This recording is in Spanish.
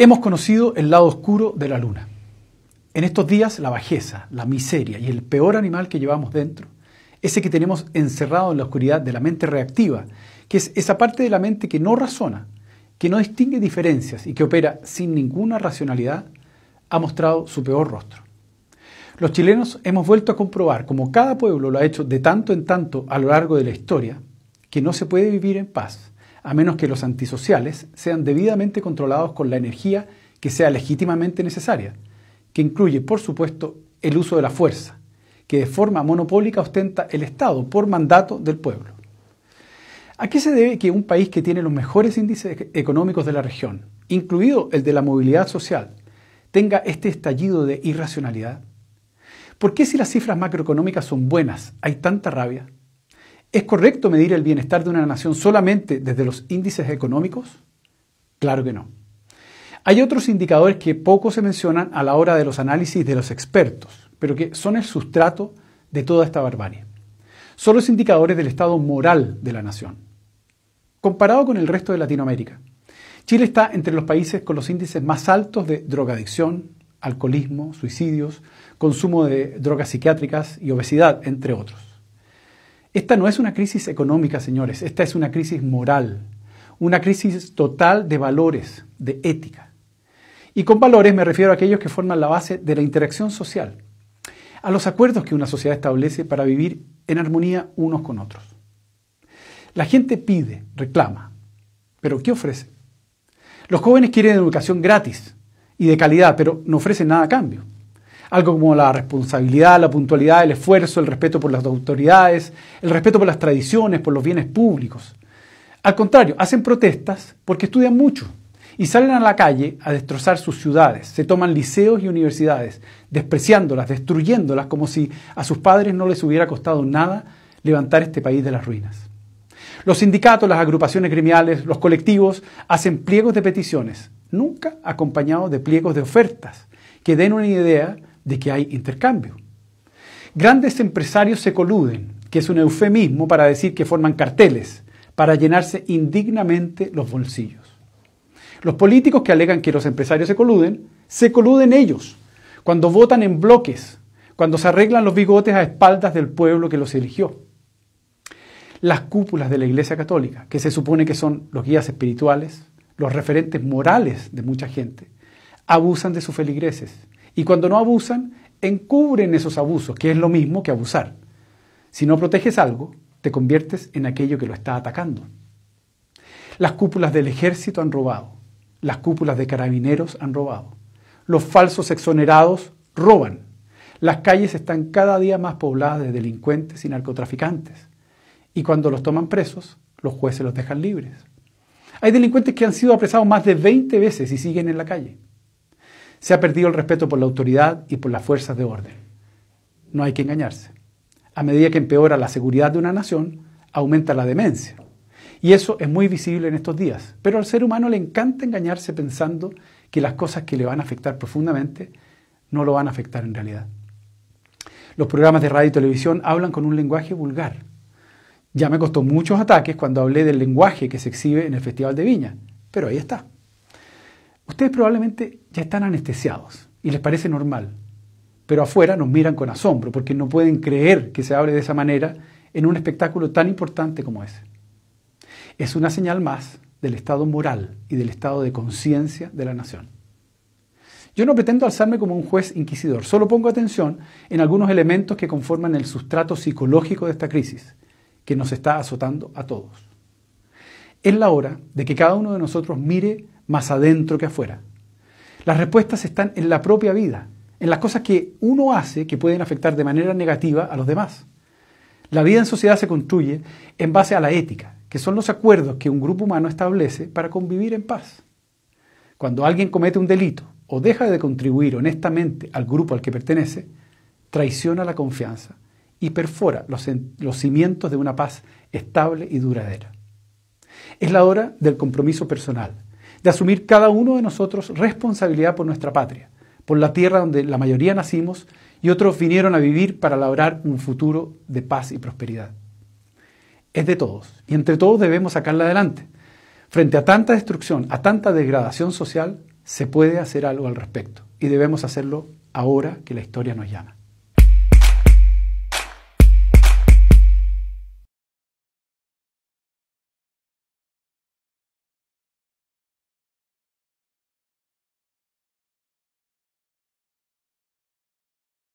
Hemos conocido el lado oscuro de la luna. En estos días la bajeza, la miseria y el peor animal que llevamos dentro, ese que tenemos encerrado en la oscuridad de la mente reactiva, que es esa parte de la mente que no razona, que no distingue diferencias y que opera sin ninguna racionalidad, ha mostrado su peor rostro. Los chilenos hemos vuelto a comprobar, como cada pueblo lo ha hecho de tanto en tanto a lo largo de la historia, que no se puede vivir en paz, a menos que los antisociales sean debidamente controlados con la energía que sea legítimamente necesaria, que incluye, por supuesto, el uso de la fuerza, que de forma monopólica ostenta el Estado por mandato del pueblo. ¿A qué se debe que un país que tiene los mejores índices e-, económicos de la región, incluido el de la movilidad social, tenga este estallido de irracionalidad? ¿Por qué si las cifras macroeconómicas son buenas hay tanta rabia? ¿Es correcto medir el bienestar de una nación solamente desde los índices económicos? Claro que no. Hay otros indicadores que poco se mencionan a la hora de los análisis de los expertos, pero que son el sustrato de toda esta barbarie. Son los indicadores del estado moral de la nación. Comparado con el resto de Latinoamérica, Chile está entre los países con los índices más altos de drogadicción, alcoholismo, suicidios, consumo de drogas psiquiátricas y obesidad, entre otros. Esta no es una crisis económica, señores, esta es una crisis moral, una crisis total de valores, de ética. Y con valores me refiero a aquellos que forman la base de la interacción social, a los acuerdos que una sociedad establece para vivir en armonía unos con otros. La gente pide, reclama, pero ¿qué ofrece? Los jóvenes quieren educación gratis y de calidad, pero no ofrecen nada a cambio. Algo como la responsabilidad, la puntualidad, el esfuerzo, el respeto por las autoridades, el respeto por las tradiciones, por los bienes públicos. Al contrario, hacen protestas porque estudian mucho y salen a la calle a destrozar sus ciudades, se toman liceos y universidades, despreciándolas, destruyéndolas, como si a sus padres no les hubiera costado nada levantar este país de las ruinas. Los sindicatos, las agrupaciones gremiales, los colectivos hacen pliegos de peticiones, nunca acompañados de pliegos de ofertas, que den una idea de que hay intercambio. Grandes empresarios se coluden, que es un eufemismo para decir que forman carteles, para llenarse indignamente los bolsillos. Los políticos que alegan que los empresarios se coluden, se coluden ellos, cuando votan en bloques, cuando se arreglan los bigotes a espaldas del pueblo que los eligió. Las cúpulas de la Iglesia Católica, que se supone que son los guías espirituales, los referentes morales de mucha gente, abusan de sus feligreses. Y cuando no abusan, encubren esos abusos, que es lo mismo que abusar. Si no proteges algo, te conviertes en aquello que lo está atacando. Las cúpulas del ejército han robado, las cúpulas de carabineros han robado, los falsos exonerados roban, las calles están cada día más pobladas de delincuentes y narcotraficantes, y cuando los toman presos, los jueces los dejan libres. Hay delincuentes que han sido apresados más de 20 veces y siguen en la calle. Se ha perdido el respeto por la autoridad y por las fuerzas de orden. No hay que engañarse. A medida que empeora la seguridad de una nación, aumenta la demencia. Y eso es muy visible en estos días. Pero al ser humano le encanta engañarse pensando que las cosas que le van a afectar profundamente no lo van a afectar en realidad. Los programas de radio y televisión hablan con un lenguaje vulgar. Ya me costó muchos ataques cuando hablé del lenguaje que se exhibe en el Festival de Viña, pero ahí está. Ustedes probablemente ya están anestesiados y les parece normal, pero afuera nos miran con asombro porque no pueden creer que se hable de esa manera en un espectáculo tan importante como ese. Es una señal más del estado moral y del estado de conciencia de la nación. Yo no pretendo alzarme como un juez inquisidor, solo pongo atención en algunos elementos que conforman el sustrato psicológico de esta crisis, que nos está azotando a todos. Es la hora de que cada uno de nosotros mire más adentro que afuera. Las respuestas están en la propia vida, en las cosas que uno hace que pueden afectar de manera negativa a los demás. La vida en sociedad se construye en base a la ética, que son los acuerdos que un grupo humano establece para convivir en paz. Cuando alguien comete un delito o deja de contribuir honestamente al grupo al que pertenece, traiciona la confianza y perfora los, los cimientos de una paz estable y duradera. Es la hora del compromiso personal, de asumir cada uno de nosotros responsabilidad por nuestra patria, por la tierra donde la mayoría nacimos y otros vinieron a vivir para labrar un futuro de paz y prosperidad. Es de todos y entre todos debemos sacarla adelante. Frente a tanta destrucción, a tanta degradación social, se puede hacer algo al respecto y debemos hacerlo ahora que la historia nos llama.